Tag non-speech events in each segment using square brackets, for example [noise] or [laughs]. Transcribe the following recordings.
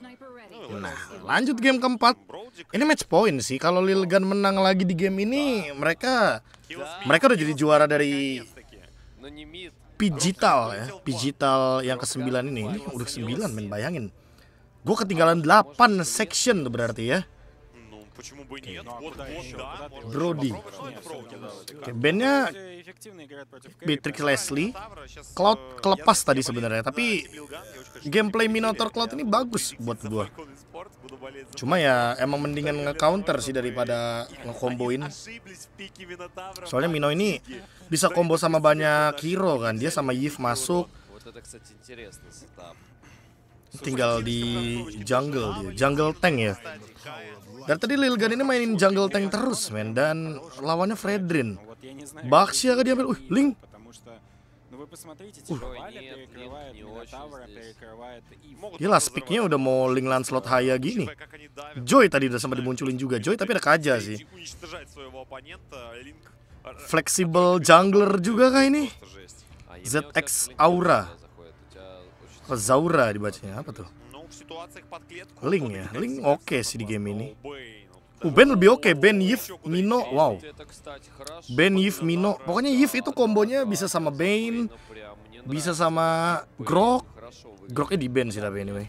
Nah, nah lanjut game keempat. Ini match point sih. Kalau Lil Gun menang lagi di game ini, mereka mereka udah jadi juara dari Pigital ya. Pigital yang ke-9 ini. Ini udah ke-9 men, bayangin. Gue ketinggalan delapan section tuh berarti ya почему бы нет? Ну, вот, да. Броди. Bandnya Beatrix Leslie, Cloud kelepas tadi sebenarnya, tapi gameplay Minotaur Cloud ini bagus buat gua. Cuma ya emang mendingan nge-counter sih daripada nge-comboin. Soalnya Mino ini bisa combo sama banyak hero kan, dia sama Yif masuk. Tinggal di jungle dia, jungle tank ya. Dari tadi Lil Gun ini mainin jungle tank terus, men. Dan lawannya Fredrin. Bakshi agak diambil. Uh, Link. Uh. Gila, speaknya udah mau Link Lancelot Haya gini. Joy tadi udah sempat dimunculin juga. Joy tapi ada kaja sih. Flexible jungler juga kah ini? Iya, ZX Aura. Zaura dibacanya apa tuh? Link ya, Link oke okay sih di game ini. Uh, Ben lebih oke, okay. Ben, Yif, Mino, wow. Ben, Yif, Mino, pokoknya Yif itu kombonya bisa sama Bane, bisa sama Grok. Groknya di Ben sih tapi anyway.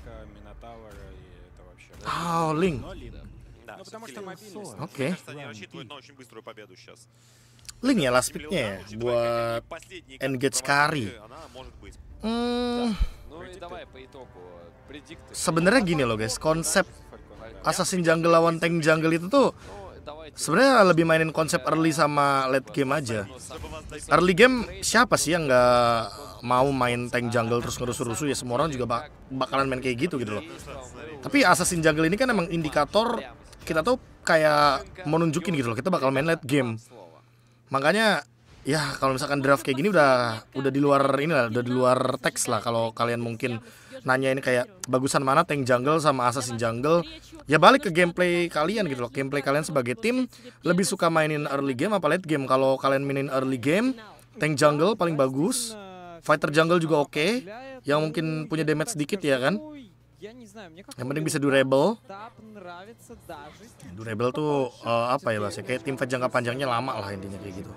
Oh, Link. Oke. Okay. Link ya last picknya buat engage Kari. Hmm. Sebenarnya gini loh guys, konsep Assassin Jungle lawan Tank Jungle itu tuh sebenarnya lebih mainin konsep early sama late game aja. Early game siapa sih yang nggak mau main tank jungle terus ngerusuh-rusuh ya semua orang juga bak bakalan main kayak gitu gitu loh. Tapi Assassin Jungle ini kan emang indikator kita tuh kayak menunjukin gitu loh kita bakal main late game. Makanya ya kalau misalkan draft kayak gini udah udah di luar ini lah udah di luar teks lah kalau kalian mungkin nanya ini kayak bagusan mana tank jungle sama assassin jungle ya balik ke gameplay kalian gitu loh gameplay kalian sebagai tim lebih suka mainin early game apa late game kalau kalian mainin early game tank jungle paling bagus fighter jungle juga oke okay, yang mungkin punya damage sedikit ya kan yang penting bisa durable durable tuh uh, apa ya bahasa kayak tim fight jangka panjangnya lama lah intinya kayak gitu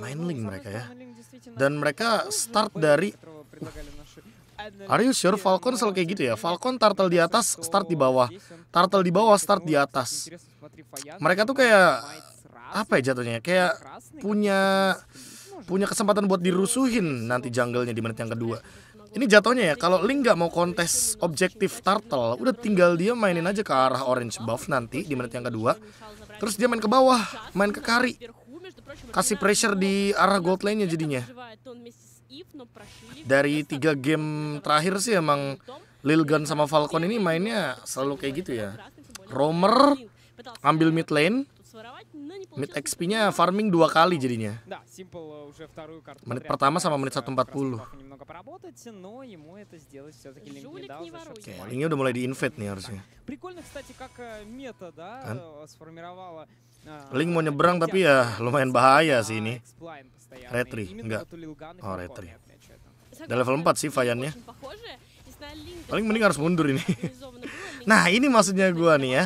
main link mereka ya. Dan mereka start dari... Are you sure? Falcon selalu kayak gitu ya. Falcon turtle di atas, start di bawah. Turtle di bawah, start di atas. Mereka tuh kayak... Apa ya jatuhnya? Kayak punya... Punya kesempatan buat э, dirusuhin nanti jungle-nya di menit yang kedua. Ini jatuhnya ya, kalau Link nggak mau kontes objektif Turtle, udah tinggal dia mainin aja ke arah orange buff nanti di menit yang kedua. Terus dia main ke bawah, main ke kari kasih pressure di arah gold lane-nya jadinya. Dari tiga game terakhir sih emang Lil Gun sama Falcon ini mainnya selalu kayak gitu ya. Romer ambil mid lane, mid XP-nya farming dua kali jadinya. Menit pertama sama menit 140. Oke, ini udah mulai di-invade nih harusnya. Link mau nyebrang tapi ya lumayan bahaya sih ini. Retri, enggak. Oh, Retri. Udah level 4 sih Fayannya. Paling mending harus mundur ini. [laughs] nah, ini maksudnya gua nih ya.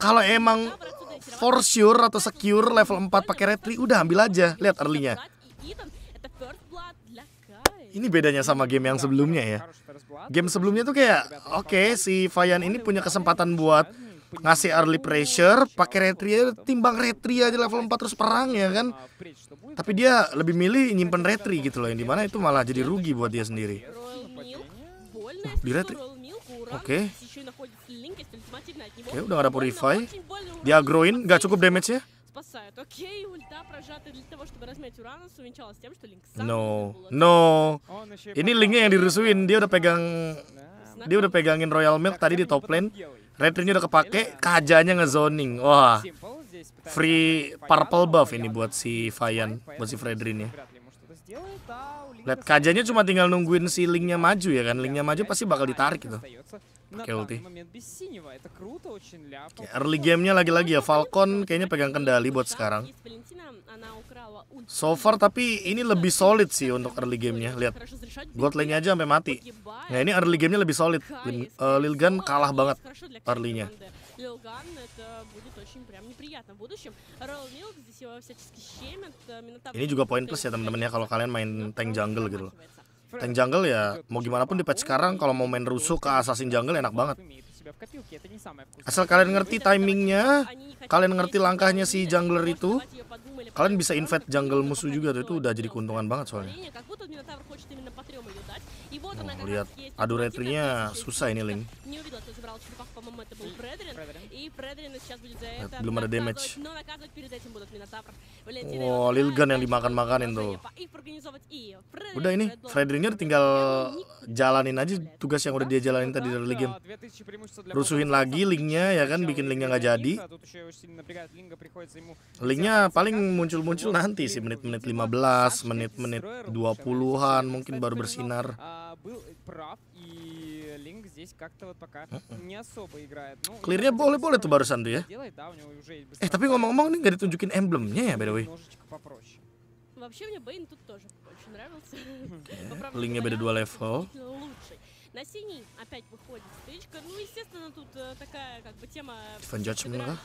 Kalau emang for sure atau secure level 4 pakai Retri, udah ambil aja. Lihat early-nya. Ini bedanya sama game yang sebelumnya ya. Game sebelumnya tuh kayak, oke okay, si Fayan ini punya kesempatan buat ngasih early pressure pakai retria timbang retria aja level 4 terus perang ya kan tapi dia lebih milih nyimpen retri gitu loh yang dimana itu malah jadi rugi buat dia sendiri uh, di retri oke okay. oke okay, udah gak ada purify dia agroin gak cukup damage ya No, no. Ini linknya yang dirusuin. Dia udah pegang, dia udah pegangin Royal Milk tadi di top lane. Retrinnya udah kepake, kajanya ngezoning. Wah. Free purple buff ini buat si Fayan, buat si Fredrin ya. Lihat kajanya cuma tinggal nungguin si linknya maju ya kan. Linknya maju pasti bakal ditarik gitu. Oke ulti. Oke early gamenya lagi-lagi ya. Falcon kayaknya pegang kendali buat sekarang. So far tapi ini lebih solid sih untuk early gamenya. Lihat, God lane aja sampai mati. Nah ini early gamenya lebih solid. Lin, uh, eh, Lilgan kalah banget early-nya. Лил Ган, это будет очень прям неприятно в будущем. Royal Милк здесь его всячески щемят. Э, Минотавр... Ini juga poin plus ya teman-teman ya kalau kalian main tank jungle gitu Tank jungle ya mau gimana pun di patch sekarang kalau mau main rusuh ke assassin jungle enak banget. Asal kalian ngerti timingnya, kalian ngerti langkahnya si jungler itu, kalian bisa invade jungle musuh juga tuh itu udah jadi keuntungan banget soalnya. Oh, lihat iya, adu retrinya susah ini Link. Iya, ya, lihat, belum ada damage. Wow, Lil Gun yang dimakan-makanin iya, tuh. Udah ini, fredrinya tinggal jalanin aja tugas yang udah dia jalanin tadi dari game. Rusuhin lagi linknya ya kan, bikin linknya nggak jadi. Linknya paling muncul-muncul nanti sih menit-menit 15, menit-menit 20-an mungkin baru bersinar был прав, и Линк здесь как-то вот пока не особо играет. Ну, Клирnya boleh-boleh tuh barusan tuh ya. Делает, да, у него уже есть eh, tapi ngomong-ngomong nih gak ditunjukin emblemnya ya, by the way. попроще. Вообще мне Бэйн тут тоже очень нравился. Линкnya beda 2 level. Лучший. На синий опять выходит стычка. Ну, естественно, тут э, такая как бы тема... Дифан Джадж много?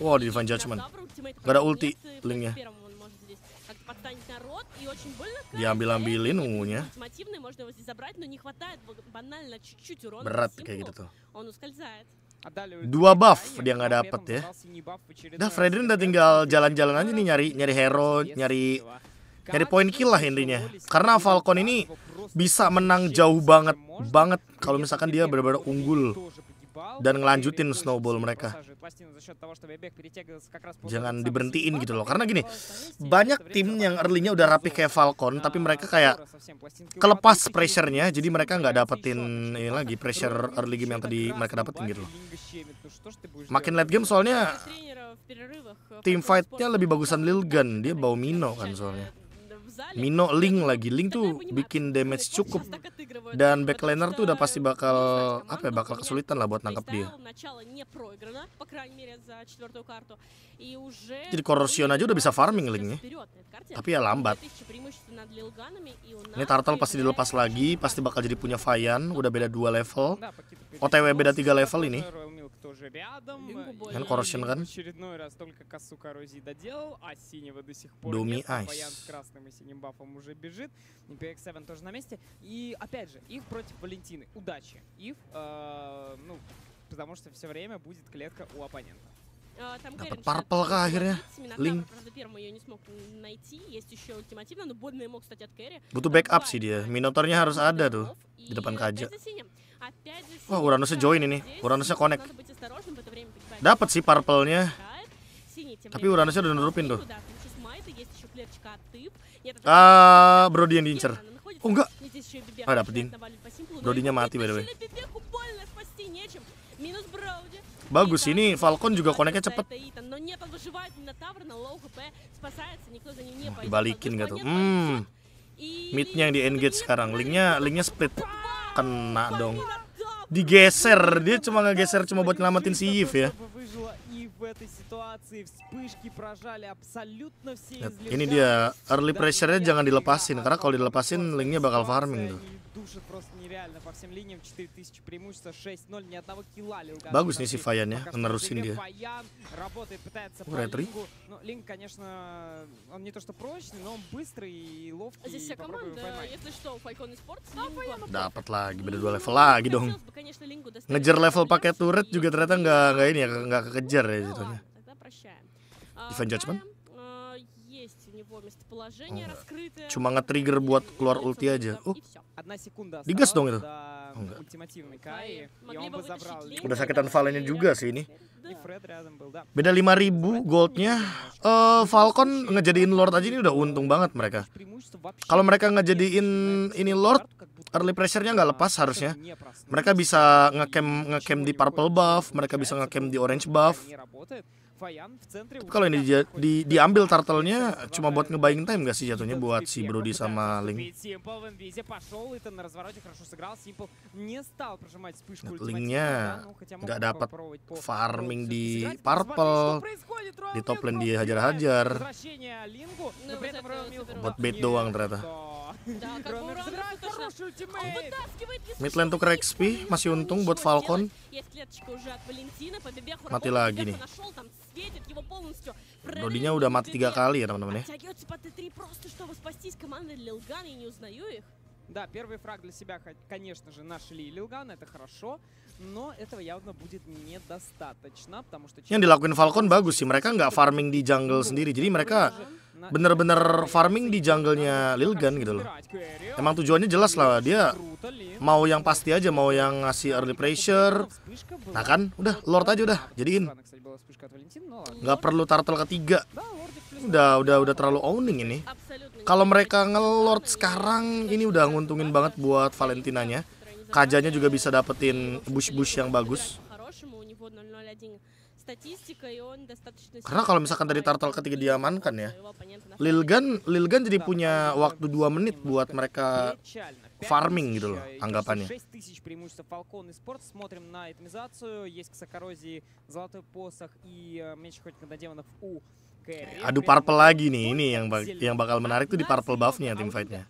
О, Дифан Джадж, man. Gak ada ulti linknya. Diambil-ambilin ungunya. Berat kayak gitu tuh. Dua buff dia nggak dapet ya. Dah Fredrin udah tinggal jalan-jalan aja nih nyari nyari hero, nyari jadi poin kill lah intinya. Karena Falcon ini bisa menang jauh banget banget kalau misalkan dia benar-benar unggul dan ngelanjutin snowball mereka. Jangan diberhentiin gitu loh. Karena gini, banyak tim yang early-nya udah rapi kayak Falcon, tapi mereka kayak kelepas pressure-nya, jadi mereka nggak dapetin ini lagi pressure early game yang tadi mereka dapetin gitu loh. Makin late game soalnya tim fight-nya lebih bagusan Lil Gun, dia bawa Mino kan soalnya. Mino link lagi link tuh bikin damage cukup dan backliner tuh udah pasti bakal apa ya bakal kesulitan lah buat nangkap dia jadi Corrosion aja udah bisa farming Linknya tapi ya lambat ini Turtle pasti dilepas lagi pasti bakal jadi punya Fayan udah beda dua level OTW beda tiga level ini тоже рядом. И очередной раз только косу коррозии доделал, а синего до сих пор Думи нет. Баян с красным и синим бафом уже бежит. Imperial 7 тоже на месте. И опять же, их против Валентины. Удачи. Ив, э, ну, потому что все время будет клетка у оппонента. Dapat purple kah akhirnya? Link. Butuh backup sih dia. minotornya harus ada tuh di depan kaja. Wah, Uranusnya join ini. Uranusnya connect. Dapat sih purple-nya. Tapi Uranusnya udah nurupin tuh. Ah, Brody yang diincer. Oh enggak. Ah, dapetin. Brodinya mati by the way. Bagus, ini Falcon juga koneknya cepet. dibalikin gak tuh? Hmm. Midnya yang di engage sekarang. Linknya, linknya split. Kena dong. Digeser, dia cuma ngegeser cuma buat nyelamatin si Yif ya. Ini dia early pressure-nya jangan dilepasin karena kalau dilepasin linknya bakal farming tuh. душит просто нереально по всем линиям. 4000 преимущества, 6-0, ни одного килла Лилган. Могу снести Фаяне на Русинге. Фаян работает, пытается по Лингу. Но ну, Линг, конечно, он не то что прочный, но он быстрый и ловкий. А здесь вся команда, если что, Фалькон ну, и Спорт. Ну да, потла, beda dua level lagi dong. Ngejar level pakai turret juga ternyata nggak nggak ini ya nggak kekejar ya jatuhnya. Judgment. Cuma nge-trigger buat keluar ulti aja. Oh. Digas dong itu. Oh, enggak. Udah sakitan Valennya juga sih ini. Beda 5000 goldnya. Uh, Falcon ngejadiin Lord aja ini udah untung banget mereka. Kalau mereka ngejadiin ini Lord, early pressure-nya nggak lepas harusnya. Mereka bisa ngecam nge di purple buff, mereka bisa ngecam di orange buff kalau ini dia, di, diambil turtle-nya cuma buat ngebaying time gak sih jatuhnya buat si Brody sama Link? link Linknya gak dapat farming di purple, di top lane dia hajar-hajar. Buat bait doang ternyata. Midland tuker XP, masih untung buat Falcon. Mati lagi nih. Dodinya udah mati tiga kali ya teman-teman ya. Да, первый фраг для себя, конечно же, нашли Лилган, это хорошо но этого явно будет недостаточно, потому что... Yang dilakuin Falcon bagus sih, mereka nggak farming di jungle sendiri, jadi mereka bener-bener farming di jungle-nya Lilgan gitu loh. Emang tujuannya jelas lah, dia mau yang pasti aja, mau yang ngasih early pressure. Nah kan, udah Lord aja udah, jadiin. Nggak perlu turtle ketiga. Udah, udah, udah terlalu owning ini. Kalau mereka ngelord sekarang, ini udah nguntungin banget buat Valentinanya. Kajanya juga bisa dapetin bush-bush yang bagus. Karena kalau misalkan dari turtle ketika diamankan ya, Lilgan Lilgan jadi punya waktu 2 menit buat mereka farming gitu loh anggapannya. Aduh purple lagi nih, ini yang yang bakal menarik tuh di purple buffnya tim fightnya.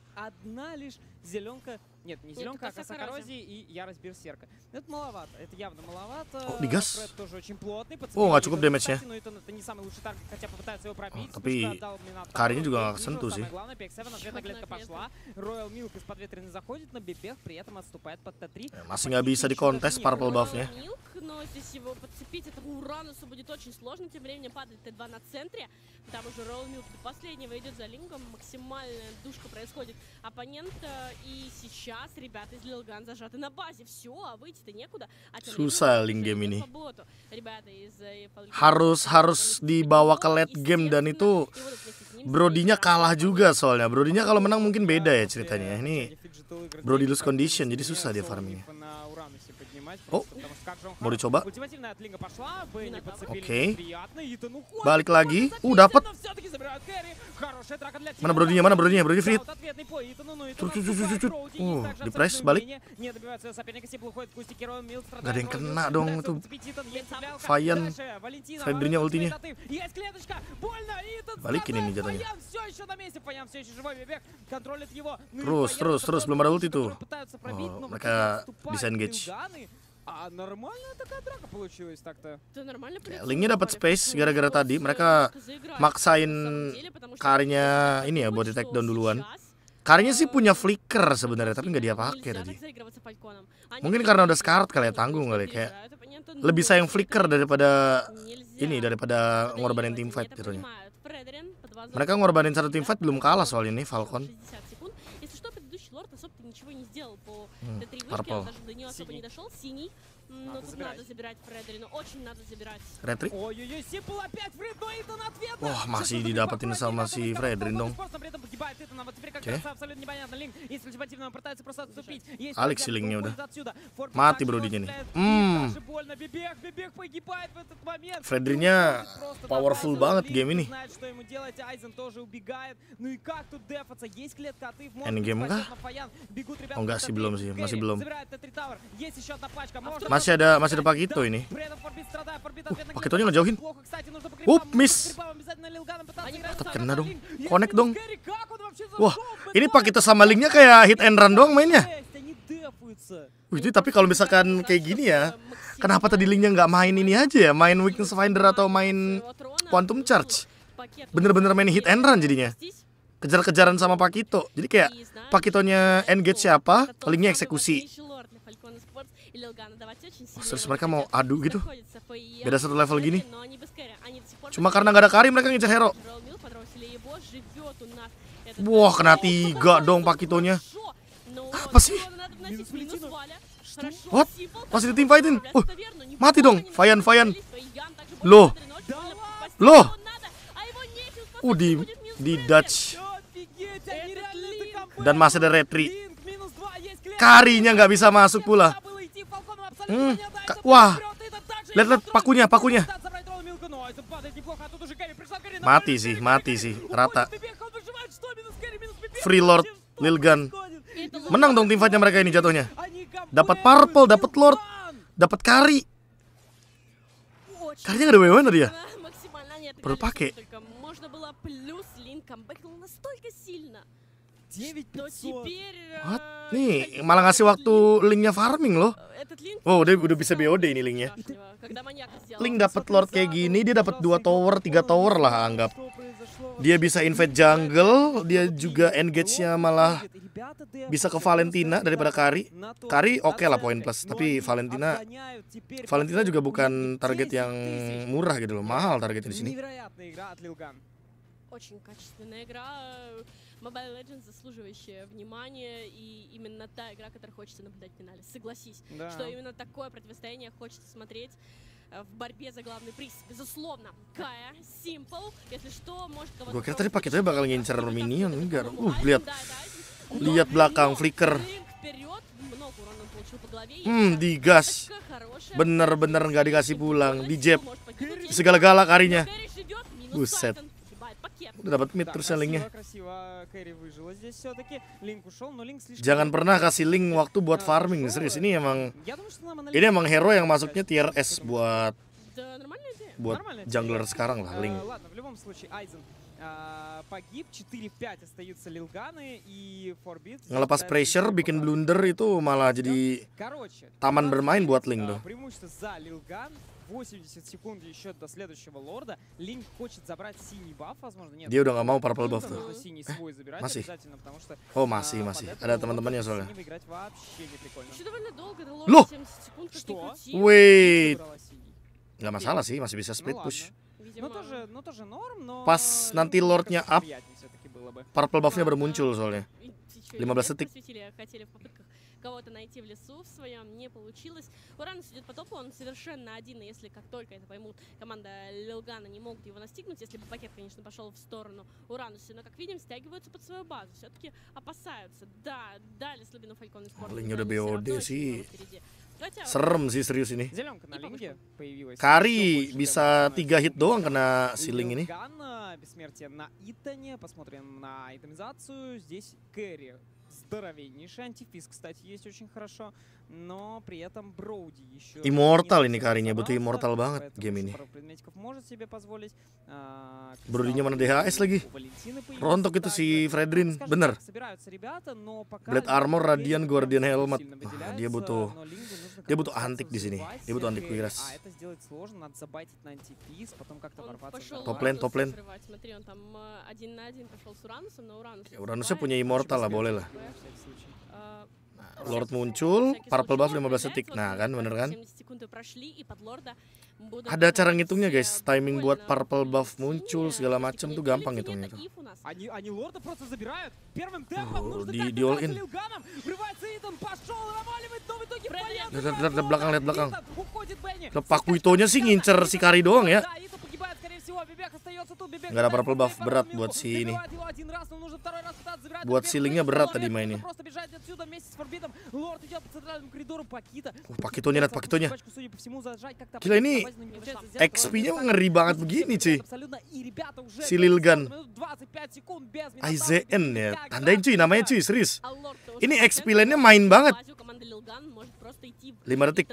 Нет, не зеленка, а косокорози и ярость берсерка. Ну, это маловато, это явно маловато. О, Мигас. Фред тоже очень плотный. О, а cukup damage ya. Но это, это не самый лучший таргет, хотя попытается его пробить. Tapi Карини juga nggak kesentuh Главное, PX7, ответная глядка пошла. Royal Milk из-под заходит, но Бебех при этом отступает под Т3. Masih nggak bisa dikontest purple buff-nya. но здесь его подцепить этого Урануса будет очень сложно. Тем временем падает Т2 на центре. Там уже Royal Milk до последнего идет за Лингом. Максимальная душка происходит оппонента. И сейчас Сейчас ребята из Лилган зажаты на базе. Все, а выйти-то некуда. А Susah link game ini. Harus harus dibawa ke late game dan itu Brodinya kalah juga soalnya. Brodinya kalau menang mungkin beda ya ceritanya. Ini Brody lose condition jadi susah dia farmingnya. Oh, mau dicoba? Oke. Okay. Balik lagi. Uh, dapat. Mana brodinya? Mana brodinya? Brody fit. Uh, di press balik. Gak ada yang kena dong itu. Fayan. Cybernya ultinya. Balikin ini jatuhnya. Terus, terus, terus. Belum ada ulti tuh. Oh, mereka disengage. А нормально такая драка получилась так-то? Да нормально Linknya э, dapat space gara-gara tadi mereka maksain karinya ini ya buat di down duluan. Karinya sih э, punya flicker sebenarnya tapi nggak dia pakai tadi. Mungkin karena udah sekarat kali ya tanggung kali kayak lebih sayang flicker daripada ini daripada ngorbanin team fight gitu Mereka ngorbanin satu team fight belum kalah soal ini Falcon. сделал по Т3 вышке, он даже до нее особо не дошел. Синий. Но тут забирать. надо забирать Фредерина, очень надо забирать. Ретри? Ой-ой-ой, Сипл опять вред, но Итан ответ. О, masih didapat insal masih Фредерин, dong. Просто при этом погибает Итан, вот теперь как раз абсолютно непонятно. Линк, если ультимативно пытается просто отступить. Алекс Линк udah. Mati bro di sini. Hmm. Бибех, Бибех погибает в этот момент. Фредеринnya powerful banget game ini. Знает, что ему делать, Айзен тоже убегает. Ну и как тут дефаться? Есть клетка, а ты в Endgame кah? Бегут enggak sih belum sih, masih belum. Masih ada masih ada itu ini. Uh, itu ngejauhin. Up, miss. Tetap kena dong. Connect dong. Wah, ini kita sama Linknya kayak hit and run doang mainnya. Wih, tapi kalau misalkan kayak gini ya, kenapa tadi Linknya nggak main ini aja ya? Main Weakness Finder atau main Quantum Charge? Bener-bener main hit and run jadinya kejar-kejaran sama Pakito. Jadi kayak iya, Pakitonya engage siapa, palingnya eksekusi. Oh, terus mereka mau adu gitu? Iya. Beda satu level gini? Iya, Cuma karena gak ada Karim mereka ngejar hero. Wah, kena tiga dong Pakitonya. Ah, apa sih? What? Masih di team fighting? Oh, mati dong, Fayan, Fayan. Loh, loh. Uh, di, di Dutch dan masih ada retri. Karinya nggak bisa masuk pula. E hmm. Wah. Lihat, lihat pakunya, pakunya. Oh, mati sih, mati sih. Rata. Free Lord Lilgan. Menang dong tim fightnya mereka ini jatuhnya. Dapat purple, dapat Lord, dapat Kari. Karinya nggak ada wewennya ya? dia. Perlu pakai камбэкнул настолько сильно. 9500. Э, What? Э, nih, malah ngasih waktu linknya farming loh. oh dia udah bisa BOD ini linknya. Link dapat lord kayak gini, dia dapat dua tower, tiga tower lah anggap. Dia bisa invade jungle, dia juga engage-nya malah bisa ke Valentina daripada Kari. Kari oke okay lah poin plus, tapi Valentina Valentina juga bukan target yang murah gitu loh, mahal targetnya di sini. очень качественная игра. Mobile Legends заслуживающая внимания. И именно та игра, которую хочется наблюдать в финале. Согласись, да. что именно такое противостояние хочется смотреть в борьбе за главный приз. Безусловно, Кая, симпл, если что, может кого-то... Gue kira tadi pakai itu bakal ngincer minion, enggak. Uh, lihat. Lihat belakang flicker. Hmm, бенер, Bener-bener nggak dikasih pulang. Di jeb. Segala-gala dapat mid terusnya linknya. Jangan pernah kasih link waktu buat farming, serius. Ini emang ini emang hero yang masuknya tier S buat buat jungler sekarang lah, э, link. Э, Ngelepas pressure bikin blunder itu malah jadi taman bermain buat Link э, tuh. 80 секунд еще до следующего лорда. Линк хочет забрать синий баф, возможно. Нет, Dia udah nggak mau purple buff tuh. Синий свой забирать masih. обязательно, потому что... О, masih, masih. Ada teman-temannya soalnya. играть вообще не прикольно. Еще довольно долго, да лорд 70 секунд. Что? Wait. Gak masalah sih, masih bisa split push. Ну, тоже, ну, тоже норм, но... Pas nanti лордnya up, purple buffnya baru muncul soalnya. 15 detik. Хотели в попытках кого-то найти в лесу в своем не получилось. Уранус идет по топу, он совершенно один, и если как только это поймут, команда Лилгана не могут его настигнуть, если бы пакет, конечно, пошел в сторону Урануса, но, как видим, стягиваются под свою базу, все-таки опасаются. Да, дали слабину Фалькон и Спорт. Serem sih serius ini. Kari bisa tiga hit doang kena siling ini. Здесь Кэрри здоровеннейший. Антифиз, кстати, есть очень хорошо. Immortal ini karinya, butuh Immortal banget game ini. Brodynya mana DHS lagi? Rontok itu si Fredrin, bener. Blade Armor, Radian, Guardian Helmet. Ah, dia butuh dia butuh antik di sini. Dia butuh antik Wiras. Top lane, top lane. Uranusnya punya Immortal lah, boleh lah. Lord muncul, purple buff 15 detik. Nah, kan bener kan? Ada cara ngitungnya, guys. Timing buat purple buff muncul segala macam tuh gampang ngitungnya tuh. Oh, di di all in. Lihat, belakang, lihat belakang. Lepak sih ngincer si Kari doang ya. Gak ada purple buff berat buat si ini Buat silingnya berat tadi mainnya Wah pakitonya liat pakitonya Gila ini XP nya ngeri banget begini cuy Si Gun IZN ya Tandain cuy namanya cuy serius Ini XP lane nya main banget 5 detik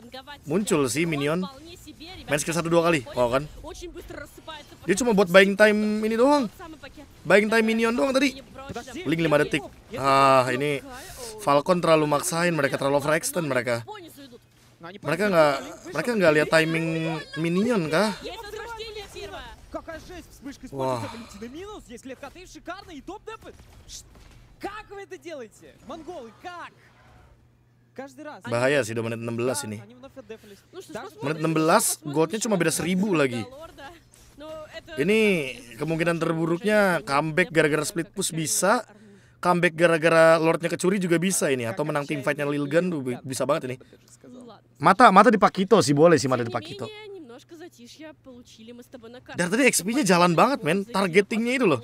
Muncul sih minion Main skill 1-2 kali Oh kan dia cuma buat buying time ini doang. Buying time minion doang tadi. Iya, Link 5 detik. Iya. Ah, ini Falcon terlalu maksain, mereka terlalu overextend mereka. Mereka nggak mereka nggak lihat timing minion kah? Wah. Iya, Bahaya sih udah menit 16 ini Menit 16 goldnya cuma beda 1000 lagi ini kemungkinan terburuknya comeback gara-gara split push bisa, comeback gara-gara Lordnya kecuri juga bisa ini atau menang tim fightnya Lil Gun bisa banget ini. Mata mata di Pakito sih boleh sih mata di Pakito. Dari tadi XP-nya jalan banget men, targetingnya itu loh.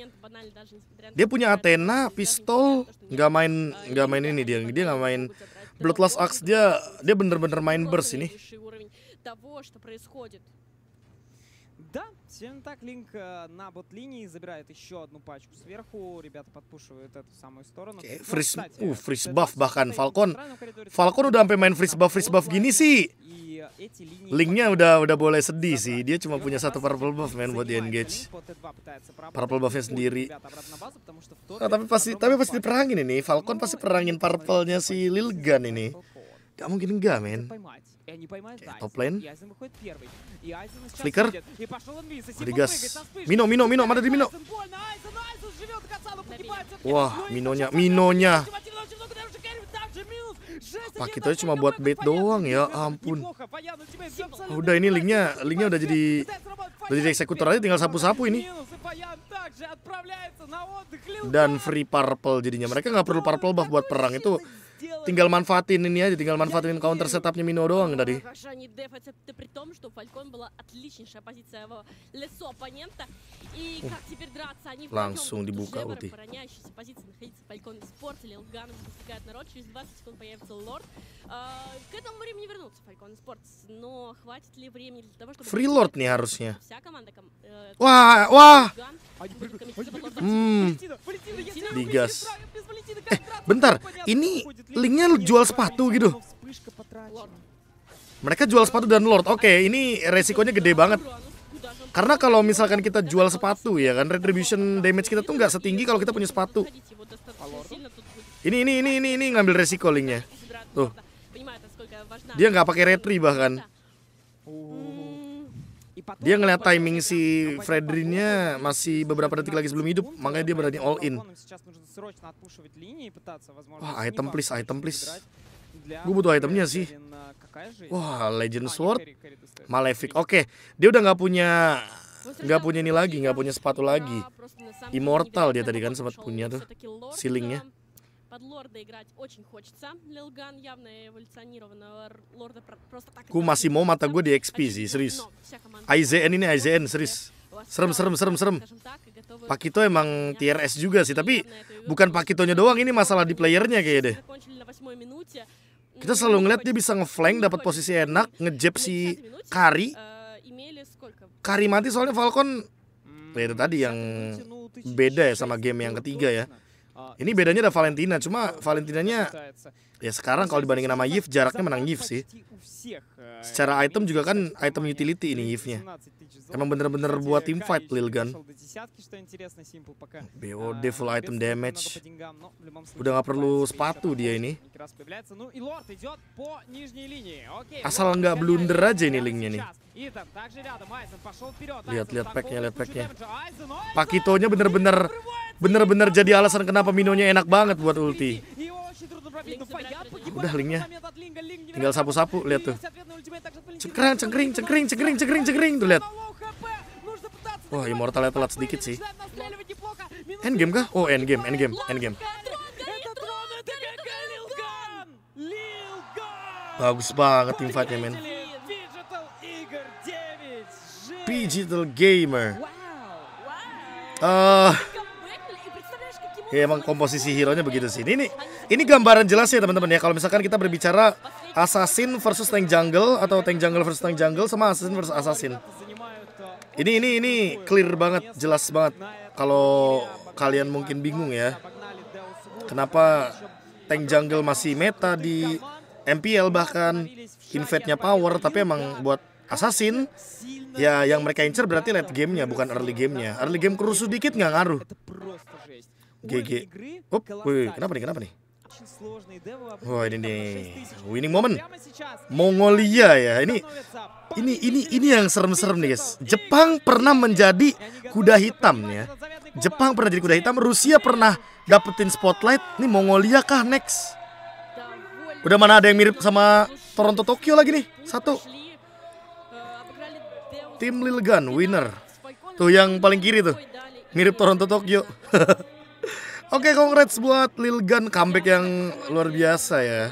Dia punya Athena, pistol, nggak main nggak main ini dia, dia nggak main Bloodlust Axe dia dia bener-bener main burst ini. Линк э, на бот-линии забирает еще одну пачку сверху. Ребята подпушивают эту самую сторону. Okay. Фриз, ну, кстати, uh, buff bahkan Falcon. Falcon уже sampai main buff, freeze buff gini sih. Linknya udah udah boleh sedih sih. Dia cuma punya satu purple buff main buat di engage. Purple buffnya sendiri. Nah, tapi pasti tapi pasti diperangin ini. Falcon pasti perangin purple-nya si Lilgan ini. Gak mungkin enggak, men. Э, э, и они поймают okay, Топ лейн. Фликер. Rodriguez. Mino, Mino, Mino, mana di Mino? Wah, Minonya, Minonya. Pak kita cuma buat bait doang ya, ampun. Udah ini linknya, linknya udah jadi udah jadi eksekutor aja tinggal sapu-sapu ini. Dan free purple jadinya mereka nggak perlu purple buff buat perang itu Tinggal manfaatin ini aja, tinggal manfaatin counter setupnya Mino doang tadi. Langsung dibuka ulti. Free Lord nih harusnya. Wah, wah. Hmm. Digas. Eh, bentar. Ini linknya jual sepatu gitu. Mereka jual sepatu dan Lord. Oke, ini resikonya gede banget karena kalau misalkan kita jual sepatu ya kan retribution damage kita tuh nggak setinggi kalau kita punya sepatu ini ini ini ini ini ngambil resiko linknya tuh dia nggak pakai retri bahkan dia ngeliat timing si Fredrinnya masih beberapa detik lagi sebelum hidup, makanya dia berani all in. Wah, item please, item please. Gue butuh itemnya sih. Nah, Wah, Legend Sword, Malefic. Oke, okay. dia udah nggak punya nggak punya ini lagi, nggak punya sepatu iya, lagi. Immortal gitu dia kan, tadi kan sempat punya tuh silingnya. Gue masih mau mata gue di XP sih, serius. IZN ini IZN, serius. Serem, serem, serem, serem. Pakito emang TRS juga sih, tapi bukan Pakitonya doang, ini masalah di playernya kayaknya deh. Kita selalu ngeliat dia bisa ngeflank, dapat posisi enak, ngejepsi si Kari. Kari mati soalnya Falcon, ya itu tadi yang beda ya sama game yang ketiga ya. Uh, ini bedanya ada Valentina, cuma Valentinanya ya sekarang kalau dibandingin sama Yif, jaraknya menang Yif sih. Secara item juga kan item utility ini Yifnya. Emang bener-bener buat team fight Lil Gun. BOD full item damage. Udah nggak perlu sepatu dia ini. Asal nggak blunder aja ini linknya nih. Lihat lihat packnya, lihat packnya. Pakitonya bener-bener bener-bener jadi alasan kenapa Minonya enak banget buat ulti. Udah linknya Tinggal sapu-sapu, lihat tuh Cengkering, cengkering, cengkering, cengkering, cengkering, cengkering Tuh lihat Wah, Immortalnya telat sedikit sih End game kah? Oh, end end game, game, end game. Bagus banget tim fightnya men Digital Gamer Ah. uh, ya emang komposisi hero nya begitu sih ini ini gambaran jelas ya teman-teman ya kalau misalkan kita berbicara assassin versus tank jungle atau tank jungle versus tank jungle sama assassin versus assassin ini ini ini clear banget jelas banget kalau kalian mungkin bingung ya kenapa tank jungle masih meta di MPL bahkan invade-nya power tapi emang buat assassin ya yang mereka incer berarti late game gamenya bukan early game gamenya early game kerusuh dikit nggak ngaruh GG. Up, wih, kenapa nih? Kenapa nih? Wah ini nih winning moment Mongolia ya ini ini ini ini yang serem-serem nih guys Jepang pernah menjadi kuda hitam ya Jepang pernah jadi kuda hitam Rusia pernah dapetin spotlight nih Mongolia kah next udah mana ada yang mirip sama Toronto Tokyo lagi nih satu tim Lil Gun winner tuh yang paling kiri tuh mirip Toronto Tokyo [laughs] Oke, okay, congrats buat Lil Gun comeback yang luar biasa ya.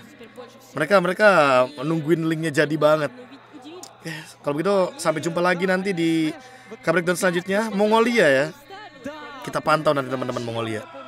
Mereka mereka nungguin linknya jadi banget. okay, kalau begitu sampai jumpa lagi nanti di comeback dan selanjutnya Mongolia ya. Kita pantau nanti teman-teman Mongolia.